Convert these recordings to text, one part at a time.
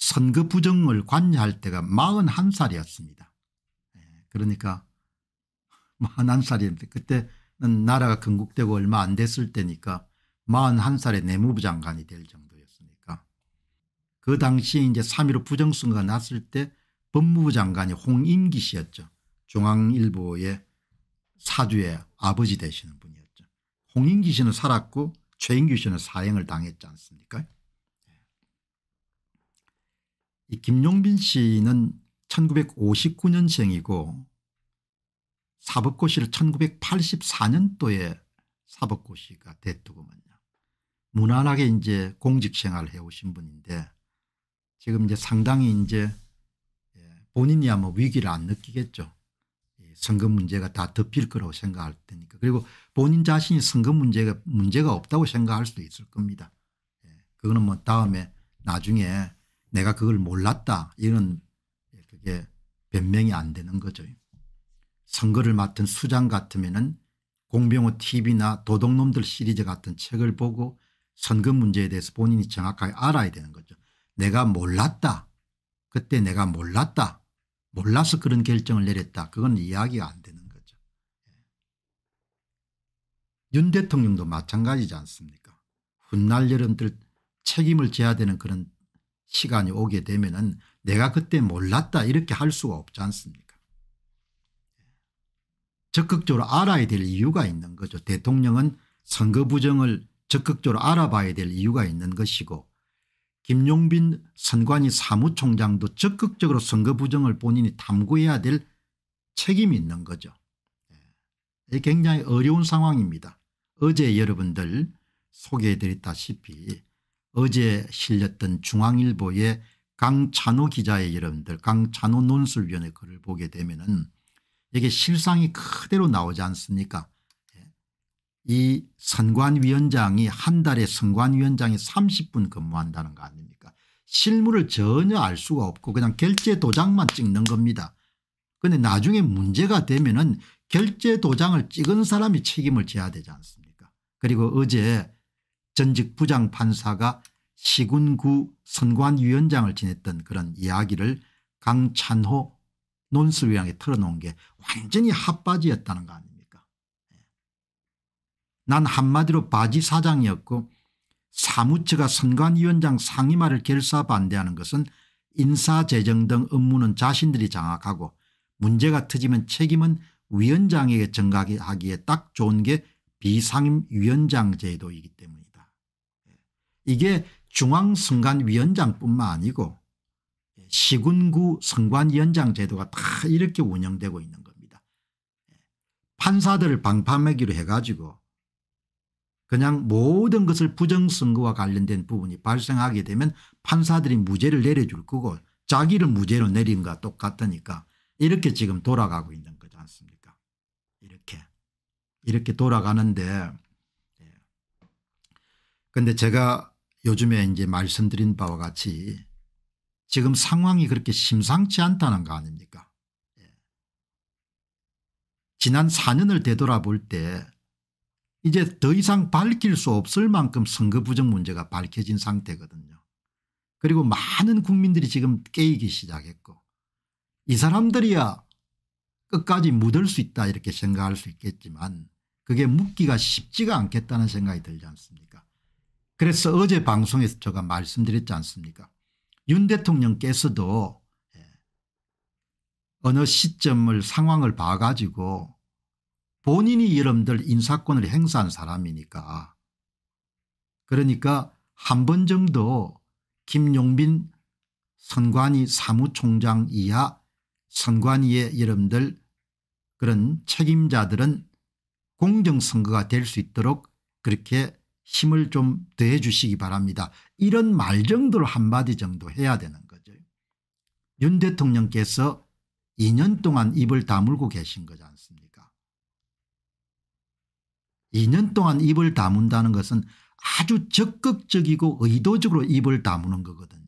선거 부정을 관여할 때가 41살이었습니다. 예, 그러니까 41살이었는데 그때는 나라가 건국되고 얼마 안 됐을 때니까 41살에 내무부 장관이 될 정도였으니까 그 당시에 이제 3.15 부정선거가 났을 때 법무부 장관이 홍임기 씨였죠. 중앙일보의 사주의 아버지 되시는 분이었죠. 홍인기 씨는 살았고 최인규 씨는 사형을 당했지 않습니까 이 김용빈 씨는 1959년생이고 사법고시를 1984년도에 사법고시가 됐더구먼요. 무난하게 이제 공직생활을 해오신 분인데 지금 이제 상당히 이제 예, 본인이야 뭐 위기를 안 느끼겠죠. 선거 문제가 다 덮일 거라고 생각할 테니까 그리고 본인 자신이 선거 문제가 문제가 없다고 생각할 수도 있을 겁니다. 예, 그거는 뭐 다음에 나중에 내가 그걸 몰랐다 이런 그게 변명이 안 되는 거죠. 선거를 맡은 수장 같으면 공병호 tv나 도덕놈들 시리즈 같은 책을 보고 선거 문제에 대해서 본인이 정확하게 알아야 되는 거죠. 내가 몰랐다. 그때 내가 몰랐다. 몰라서 그런 결정을 내렸다. 그건 이야기가 안 되는 거죠. 예. 윤 대통령도 마찬가지지 않습니까? 훗날 여러분들 책임을 져야 되는 그런 시간이 오게 되면은 내가 그때 몰랐다 이렇게 할 수가 없지 않습니까? 적극적으로 알아야 될 이유가 있는 거죠. 대통령은 선거 부정을 적극적으로 알아봐야 될 이유가 있는 것이고 김용빈 선관위 사무총장도 적극적으로 선거 부정을 본인이 탐구해야 될 책임이 있는 거죠. 예. 굉장히 어려운 상황입니다. 어제 여러분들 소개해드렸다시피 어제 실렸던 중앙일보의 강찬호 기자의 여러분들 강찬호 논술위원회 글을 보게 되면 은 이게 실상이 그대로 나오지 않습니까 예. 이 선관위원장이 한 달에 선관위원장이 30분 근무한다는 거 아닙니까 실물을 전혀 알 수가 없고 그냥 결제 도장만 찍는 겁니다 근데 나중에 문제가 되면 은 결제 도장을 찍은 사람이 책임을 져야 되지 않습니까 그리고 어제 전직 부장판사가 시군구 선관위원장을 지냈던 그런 이야기를 강찬호 논술위원에 털어놓은 게 완전히 핫바지였다는 거 아닙니까 예. 난 한마디로 바지 사장이었고 사무처가 선관위원장 상임하를 결사 반대하는 것은 인사재정 등 업무는 자신들이 장악하고 문제가 터지면 책임은 위원장에게 전가하기에 딱 좋은 게 비상임위원장 제도이기 때문에 이게 중앙선관위원장뿐만 아니고 시군구 선관위원장 제도가 다 이렇게 운영되고 있는 겁니다. 판사들을 방파매기로 해가지고 그냥 모든 것을 부정선거와 관련된 부분이 발생하게 되면 판사들이 무죄를 내려줄 거고 자기를 무죄로 내린 것과 똑같으니까 이렇게 지금 돌아가고 있는 거지 않습니까 이렇게 이렇게 돌아가는데 예. 근데 제가 요즘에 이제 말씀드린 바와 같이 지금 상황이 그렇게 심상치 않다는 거 아닙니까 예. 지난 4년을 되돌아볼 때 이제 더 이상 밝힐 수 없을 만큼 선거 부정 문제가 밝혀진 상태거든요. 그리고 많은 국민들이 지금 깨이기 시작했고 이 사람들이야 끝까지 묻을 수 있다 이렇게 생각할 수 있겠지만 그게 묻기가 쉽지가 않겠다는 생각이 들지 않습니까 그래서 어제 방송에서 제가 말씀드렸지 않습니까 윤 대통령께서도 예, 어느 시점을 상황을 봐가지고 본인이 여러분들 인사권을 행사한 사람이니까 그러니까 한 번 정도 김용빈 선관위 사무총장 이하 선관위의 여러분들 그런 책임자들은 공정선거가 될 수 있도록 그렇게 힘을 좀 더해 주시기 바랍니다. 이런 말 정도를 한마디 정도 해야 되는 거죠. 윤 대통령께서 2년 동안 입을 다물고 계신 거지 않습니까 2년 동안 입을 다문다는 것은 아주 적극적이고 의도적으로 입을 다무는 거거든요.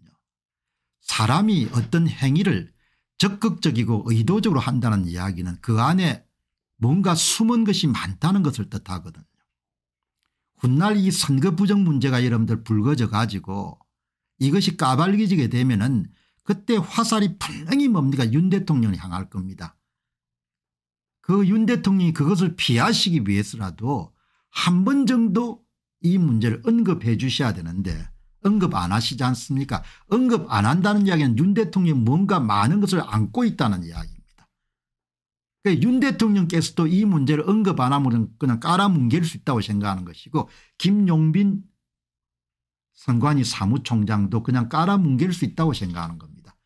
사람이 어떤 행위를 적극적이고 의도적으로 한다는 이야기는 그 안에 뭔가 숨은 것이 많다는 것을 뜻하거든요. 훗날 이 선거 부정 문제가 여러분들 불거져 가지고 이것이 까발리지게 되면 은 그때 화살이 분명히 뭡니까 윤 대통령이 향할 겁니다. 그 윤 대통령이 그것을 피하시기 위해서라도 한 번 정도 이 문제를 언급해 주셔야 되는데 언급 안 하시지 않습니까 언급 안 한다는 이야기는 윤 대통령이 뭔가 많은 것을 안고 있다는 이야기 그 윤 대통령께서도 이 문제를 언급 안 하면 그냥 깔아뭉갤 수 있다고 생각하는 것이고 김용빈 선관위 사무총장도 그냥 깔아뭉갤 수 있다고 생각하는 겁니다.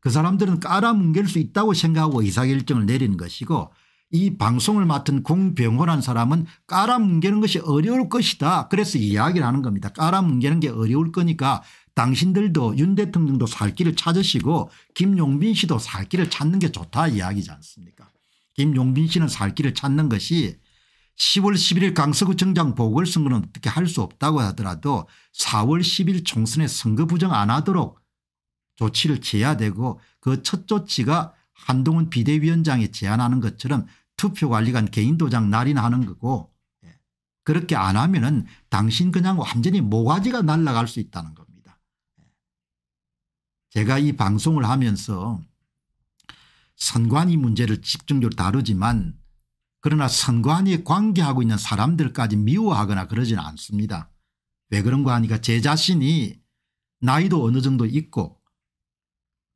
그 사람들은 깔아뭉갤 수 있다고 생각하고 의사결정을 내리는 것이고 이 방송을 맡은 공병호란 사람은 깔아뭉개는 것이 어려울 것이다. 그래서 이야기를 하는 겁니다. 깔아뭉개는 게 어려울 거니까 당신들도 윤 대통령도 살 길을 찾으시고 김용빈 씨도 살 길을 찾는 게 좋다 이야기지 않습니까 김용빈 씨는 살 길을 찾는 것이 10월 11일 강서구청장 보궐선거는 어떻게 할 수 없다고 하더라도 4월 10일 총선에 선거 부정 안 하도록 조치를 취해야 되고 그 첫 조치가 한동훈 비대위원장이 제안하는 것처럼 투표관리관 개인도장 날인 하는 거고 예, 그렇게 안 하면 은 당신 그냥 완전히 모가지가 날아갈 수 있다는 겁니다. 제가 이 방송을 하면서 선관위 문제를 집중적으로 다루지만 그러나 선관위에 관계하고 있는 사람들까지 미워하거나 그러지는 않습니다. 왜 그런가 하니까 제 자신이 나이도 어느 정도 있고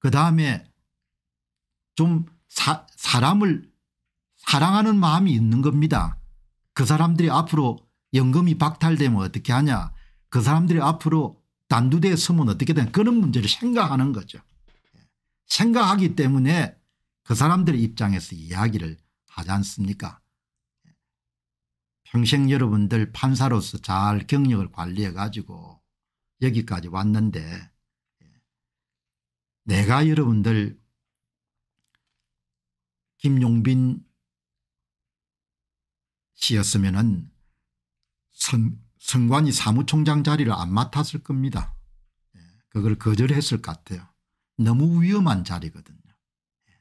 그다음에 좀 사, 사람을 사랑하는 마음이 있는 겁니다. 그 사람들이 앞으로 연금이 박탈되면 어떻게 하냐 그 사람들이 앞으로 단두대에 서면 어떻게 든 그런 문제를 생각하는 거죠. 생각하기 때문에 그 사람들의 입장에서 이야기를 하지 않습니까 평생 여러분들 판사로서 잘 경력을 관리해 가지고 여기까지 왔는데 내가 여러분들 김용빈 씨였으면 성관이 사무총장 자리를 안 맡았을 겁니다. 예, 그걸 거절했을 것 같아요. 너무 위험한 자리거든요. 예,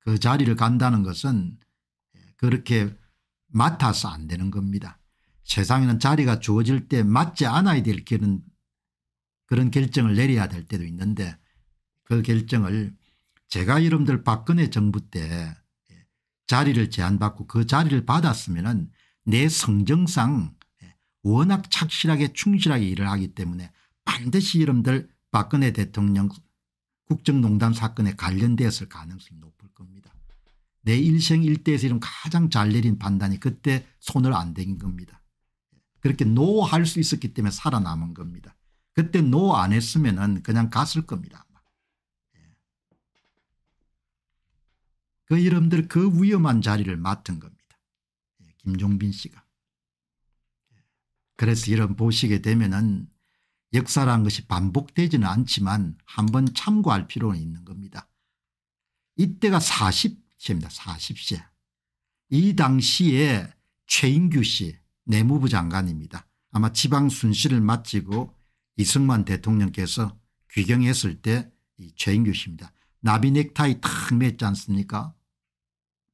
그 자리를 간다는 것은 예, 그렇게 맡아서 안 되는 겁니다. 세상에는 자리가 주어질 때 맞지 않아야 될 길은 그런 결정을 내려야 될 때도 있는데 그 결정을 제가 여러분들 박근혜 정부 때 자리를 제안받고 그 자리를 받았으면 내 성정상 워낙 착실하게 충실하게 일을 하기 때문에 반드시 이름들 박근혜 대통령 국정농단 사건에 관련되었을 가능성이 높을 겁니다. 내 일생 일대에서 이런 가장 잘 내린 판단이 그때 손을 안 댕긴 겁니다. 그렇게 노 할 수 있었기 때문에 살아남은 겁니다. 그때 노 안 했으면 은 그냥 갔을 겁니다. 예. 그 이름들 그 위험한 자리를 맡은 겁니다. 예, 김종빈 씨가. 그래서 이런 보시게 되면은 역사란 것이 반복되지는 않지만 한번 참고할 필요는 있는 겁니다. 이때가 40세입니다. 40세. 이 당시에 최인규 씨 내무부 장관입니다. 아마 지방 순시를 마치고 이승만 대통령께서 귀경했을 때 이 최인규 씨입니다. 나비 넥타이 탁 맸지 않습니까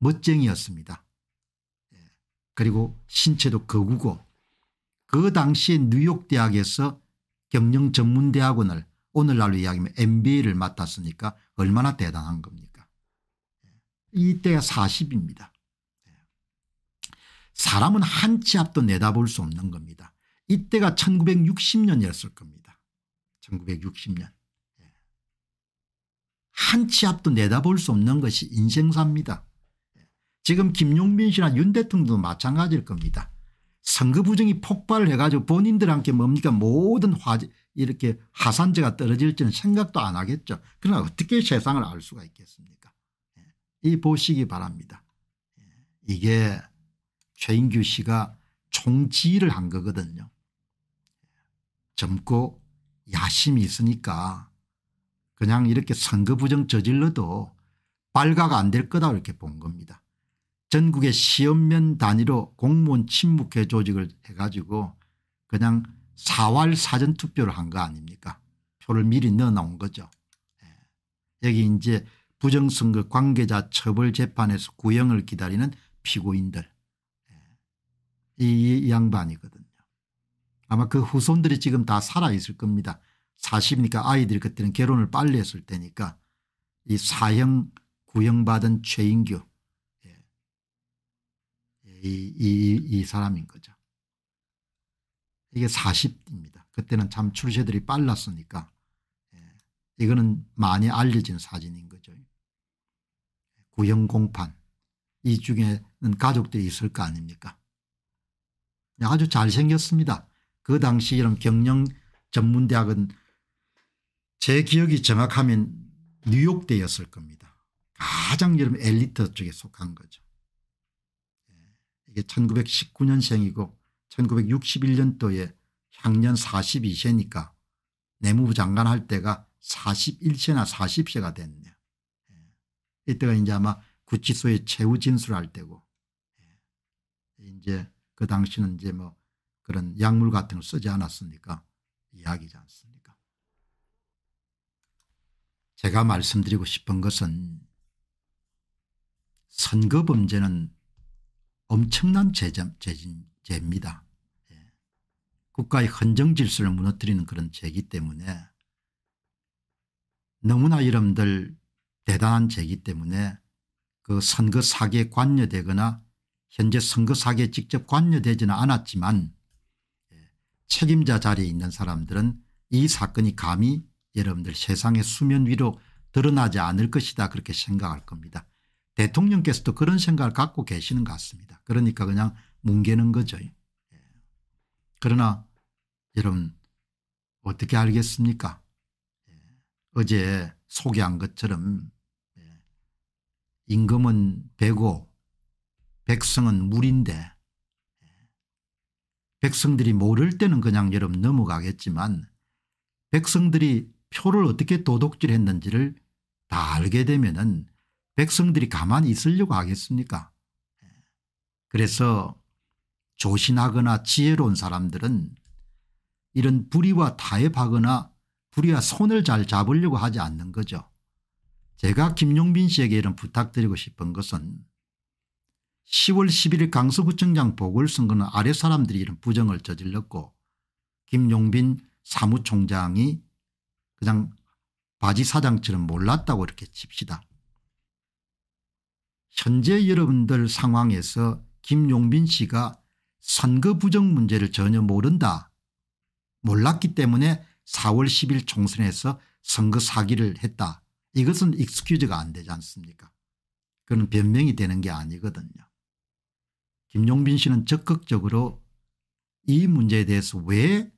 멋쟁이였습니다. 예. 그리고 신체도 거구고 그 당시에 뉴욕 대학에서 경영 전문대학원을 오늘날로 이야기하면 MBA를 맡았으니까 얼마나 대단한 겁니까 예. 이때가 40입니다. 예. 사람은 한 치 앞도 내다볼 수 없는 겁니다. 이때가 1960년이었을 겁니다. 1960년. 예. 한치 앞도 내다볼 수 없는 것이 인생사입니다. 지금 김용민 씨나 윤 대통령도 마찬가지일 겁니다. 선거 부정이 폭발을 해가지고 본인들한테 뭡니까 모든 화재 이렇게 하산제가 떨어질지는 생각도 안 하겠죠. 그러나 어떻게 세상을 알 수가 있겠습니까 예, 이 보시기 바랍니다. 예, 이게 최인규 씨가 총지휘를 한 거거든요. 젊고 야심이 있으니까 그냥 이렇게 선거 부정 저질러도 발가가 안 될 거다 이렇게 본 겁니다. 전국의 시험면 단위로 공무원 침묵회 조직을 해가지고 그냥 사활 사전투표를 한 거 아닙니까 표를 미리 넣어놓은 거죠. 예. 여기 이제 부정선거 관계자 처벌재판에서 구형을 기다리는 피고인들 예. 이 양반이거든요. 아마 그 후손들이 지금 다 살아있을 겁니다. 40니까 아이들이 그때는 결혼을 빨리 했을 때니까 이 사형 구형받은 최인규 이, 이, 이 사람인 거죠. 이게 40입니다. 그때는 참 출세들이 빨랐으니까 예. 이거는 많이 알려진 사진인 거죠. 구형공판 이 중에는 가족들이 있을 거 아닙니까 아주 잘생겼습니다. 그 당시 이런 경영 전문대학은 제 기억이 정확하면 뉴욕대였을 겁니다. 가장 여름 엘리트 쪽에 속한 거죠. 이게 1919년생이고 1961년도에 향년 42세니까 내무부 장관 할 때가 41세나 40세가 됐네요. 예. 이때가 이제 아마 구치소에 최후 진술할 때고 예. 이제 그 당시는 이제 뭐 그런 약물 같은 걸 쓰지 않았습니까 이야기지 않습니까 제가 말씀드리고 싶은 것은 선거 범죄는 엄청난 제재, 입니다 예. 국가의 헌정 질서를 무너뜨리는 그런 죄기 때문에 너무나 이름들 대단한 죄기 때문에 그 선거 사기에 관여되거나 현재 선거 사기에 직접 관여되지는 않았지만 예, 책임자 자리에 있는 사람들은 이 사건이 감히 여러분들 세상의 수면 위로 드러나지 않을 것이다 그렇게 생각할 겁니다. 대통령께서도 그런 생각을 갖고 계시는 것 같습니다. 그러니까 그냥 뭉개는 거죠. 예. 그러나 여러분 어떻게 알겠습니까? 예. 어제 소개한 것처럼 예. 임금은 배고 백성은 물인데 백성들이 모를 때는 그냥 여러분 넘어가겠지만 백성들이 표를 어떻게 도둑질했는지를 다 알게 되면 은 백성들이 가만히 있으려고 하겠습니까 그래서 조신하거나 지혜로운 사람들은 이런 불의와 타협하거나 불의와 손을 잘 잡으려고 하지 않는 거죠. 제가 김용빈 씨에게 이런 부탁드리고 싶은 것은 10월 11일 강서구청장 보궐선거는 아래 사람들이 이런 부정을 저질렀고 김용빈 사무총장이 그냥 바지 사장처럼 몰랐다고 이렇게 칩시다. 현재 여러분들 상황에서 김용빈 씨가 선거 부정 문제를 전혀 모른다. 몰랐기 때문에 4월 10일 총선에서 선거 사기를 했다. 이것은 익스큐즈가 안 되지 않습니까 그건 변명이 되는 게 아니거든요. 김용빈 씨는 적극적으로 이 문제에 대해서 왜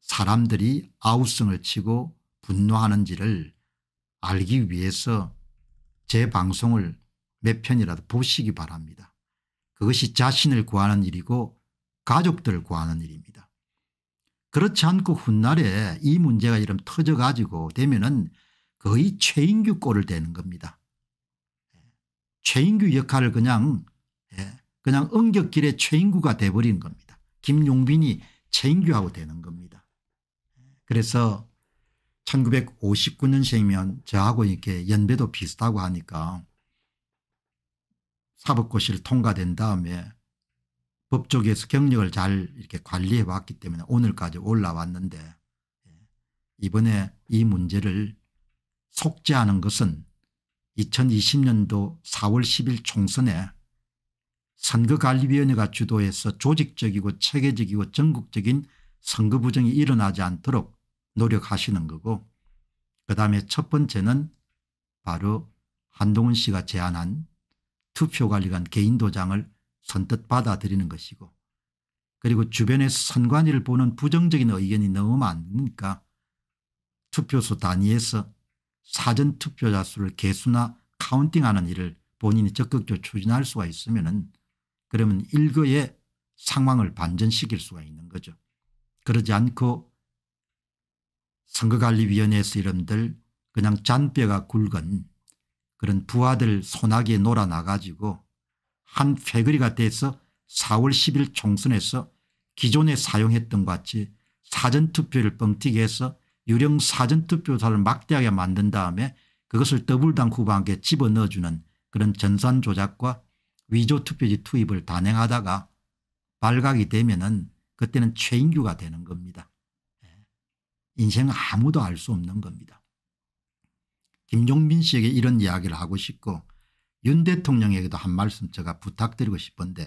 사람들이 아우성을 치고 분노하는지를 알기 위해서 제 방송을 몇 편이라도 보시기 바랍니다. 그것이 자신을 구하는 일이고 가족들을 구하는 일입니다. 그렇지 않고 훗날에 이 문제가 이름 터져가지고 되면은 거의 최인규 꼴을 대는 겁니다. 예. 최인규 역할을 그냥 예, 그냥 응격길에 최인규가 돼버린 겁니다. 김용빈이 최인규하고 되는 겁니다. 예. 그래서 1959년생이면 저하고 이렇게 연배도 비슷하고 하니까 사법고시를 통과된 다음에 법조계에서 경력을 잘 이렇게 관리해 왔기 때문에 오늘까지 올라왔는데 예, 이번에 이 문제를 속죄하는 것은 2020년도 4월 10일 총선에 선거관리위원회가 주도해서 조직적이고 체계적이고 전국적인 선거 부정이 일어나지 않도록 노력하시는 거고 그다음에 첫 번째는 바로 한동훈 씨가 제안한 투표관리관 개인 도장을 선뜻 받아들이는 것이고 그리고 주변의 선관위를 보는 부정적인 의견이 너무 많으니까 투표소 단위에서 사전 투표자 수를 개수나 카운팅하는 일을 본인이 적극적으로 추진할 수가 있으면 그러면 일거에 상황을 반전시킬 수가 있는 거죠. 그러지 않고 선거관리위원회에서 이름들 그냥 잔뼈가 굵은 그런 부하들 소나기에 놀아나가지고 한 패거리가 돼서 4월 10일 총선에서 기존에 사용했던 것 같이 사전투표를 뻥튀기해서 유령 사전투표사를 막대하게 만든 다음에 그것을 더블당 후보한테 집어넣어주는 그런 전산 조작과 위조투표지 투입을 단행하다가 발각이 되면 은 그때는 최인규가 되는 겁니다. 예. 인생 아무도 알 수 없는 겁니다. 김종민 씨에게 이런 이야기를 하고 싶고 윤 대통령에게도 한 말씀 제가 부탁드리고 싶은데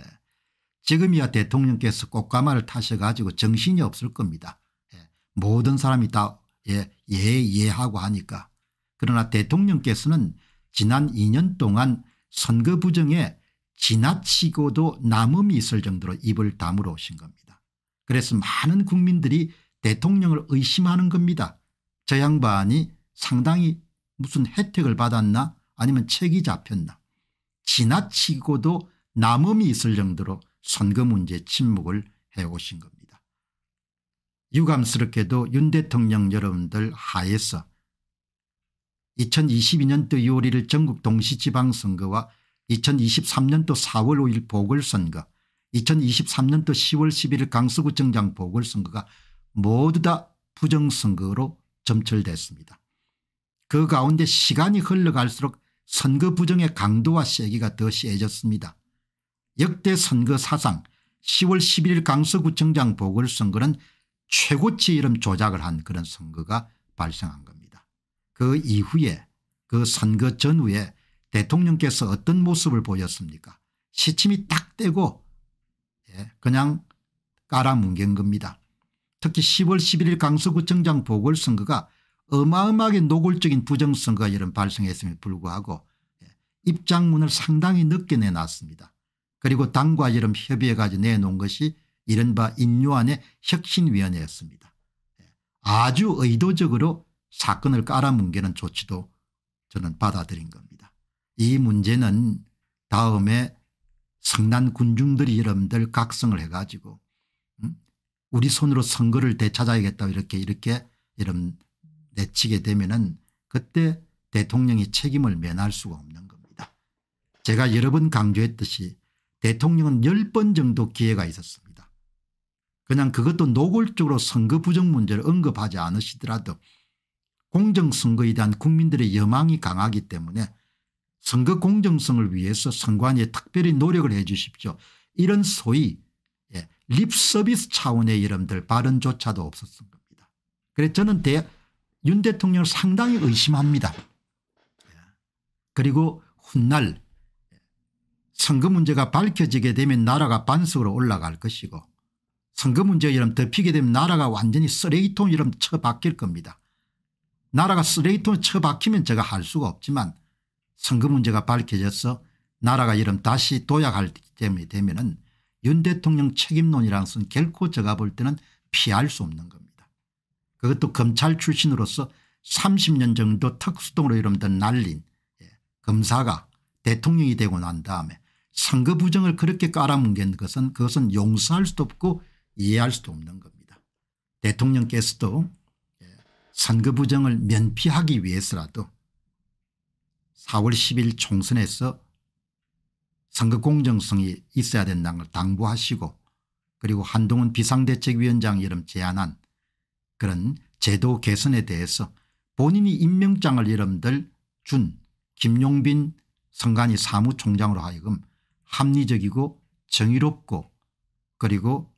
지금이야 대통령께서 꽃가마를 타셔가지고 정신이 없을 겁니다. 예. 모든 사람이 다 예, 예, 예 하고 하니까. 그러나 대통령께서는 지난 2년 동안 선거 부정에 지나치고도 남음이 있을 정도로 입을 다물어 오신 겁니다. 그래서 많은 국민들이 대통령을 의심하는 겁니다. 저 양반이 상당히 무슨 혜택을 받았나 아니면 책이 잡혔나 지나치고도 남음이 있을 정도로 선거 문제 침묵을 해오신 겁니다. 유감스럽게도 윤 대통령 여러분들 하에서 2022년도 6월 1일 전국 동시지방선거와 2023년도 4월 5일 보궐선거 2023년도 10월 11일 강서구청장 보궐선거가 모두 다 부정선거로 점철됐습니다. 그 가운데 시간이 흘러갈수록 선거 부정의 강도와 세기가 더 세졌습니다. 역대 선거 사상 10월 11일 강서구청장 보궐선거는 최고치 이름 조작을 한 그런 선거가 발생한 겁니다. 그 이후에 그 선거 전후에 대통령께서 어떤 모습을 보였습니까 시침이 딱 떼고 예, 그냥 깔아뭉갠 겁니다. 특히 10월 11일 강서구청장 보궐선거가 어마어마하게 노골적인 부정선거가 이런 발생했음에 불구하고 예, 입장문을 상당히 늦게 내놨습니다. 그리고 당과 이름 협의해가지고 내놓은 것이 이른바 인류안의 혁신위원회였습니다. 예, 아주 의도적으로 사건을 깔아뭉개는 조치도 저는 받아들인 겁니다. 이 문제는 다음에 성난 군중들이 여러분들 각성을 해가지고 음, 우리 손으로 선거를 되찾아야겠다 이렇게 이렇게 이런 내치게 되면은 그때 대통령이 책임을 면할 수가 없는 겁니다. 제가 여러 번 강조했듯이 대통령은 10번 정도 기회가 있었습니다. 그냥 그것도 노골적으로 선거 부정 문제를 언급하지 않으시더라도 공정선거에 대한 국민들의 여망이 강하기 때문에 선거 공정성을 위해서 선관위에 특별히 노력을 해 주십시오. 이런 소위 예, 립서비스 차원의 이름들 발언조차도 없었던 니다 그래서 저는 대, 윤 대통령을 상당히 의심합니다. 그리고 훗날 선거 문제가 밝혀지게 되면 나라가 반석으로 올라갈 것이고 선거 문제처럼 덮이게 되면 나라가 완전히 쓰레기통처럼 처박힐 겁니다. 나라가 쓰레기통에 처박히면 제가 할 수가 없지만 선거 문제가 밝혀져서 나라가 이름 다시 도약할 때문에 되면 윤 대통령 책임론이라는 것은 결코 제가 볼 때는 피할 수 없는 겁니다. 그것도 검찰 출신으로서 30년 정도 특수동으로 이름던 날린 예, 검사가 대통령이 되고 난 다음에 선거 부정을 그렇게 깔아뭉갠 것은 그것은 용서할 수도 없고 이해할 수도 없는 겁니다. 대통령께서도 예, 선거 부정을 면피하기 위해서라도 4월 10일 총선에서 선거 공정성이 있어야 된다는 걸 당부하시고 그리고 한동훈 비상대책위원장 이름 제안한 그런 제도 개선에 대해서 본인이 임명장을 이름들 준 김용빈 선관위 사무총장으로 하여금 합리적이고 정의롭고 그리고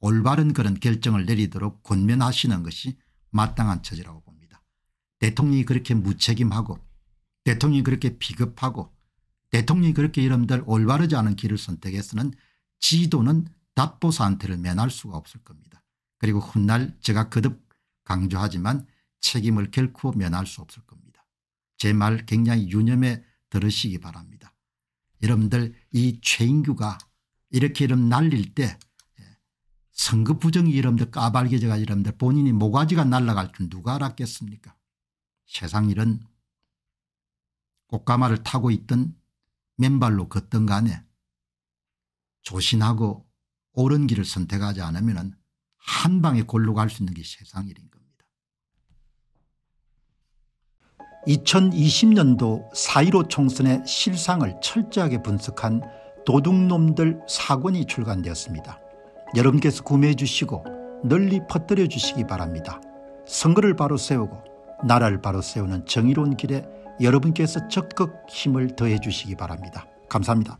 올바른 그런 결정을 내리도록 권면하시는 것이 마땅한 처지라고 봅니다. 대통령이 그렇게 무책임하고 대통령이 그렇게 비겁하고 대통령이 그렇게 이름들 올바르지 않은 길을 선택해서는 지도는 답보사한테를 면할 수가 없을 겁니다. 그리고 훗날 제가 거듭 강조하지만 책임을 결코 면할 수 없을 겁니다. 제 말 굉장히 유념해 들으시기 바랍니다. 여러분들 이 최인규가 이렇게 이름 날릴 때 선거 예, 부정이 여러분들 까발개져가 여러분들 본인이 모가지가 날아갈 줄 누가 알았겠습니까 세상 일은 꽃가마를 타고 있던 맨발로 걷던 간에 조신하고 옳은 길을 선택하지 않으면 한 방에 골로 갈 수 있는 게 세상 일인 겁니다. 2020년도 4.15 총선의 실상을 철저하게 분석한 도둑놈들 사권이 출간되었습니다. 여러분께서 구매해 주시고 널리 퍼뜨려 주시기 바랍니다. 선거를 바로 세우고 나라를 바로 세우는 정의로운 길에 여러분께서 적극 힘을 더해 주시기 바랍니다. 감사합니다.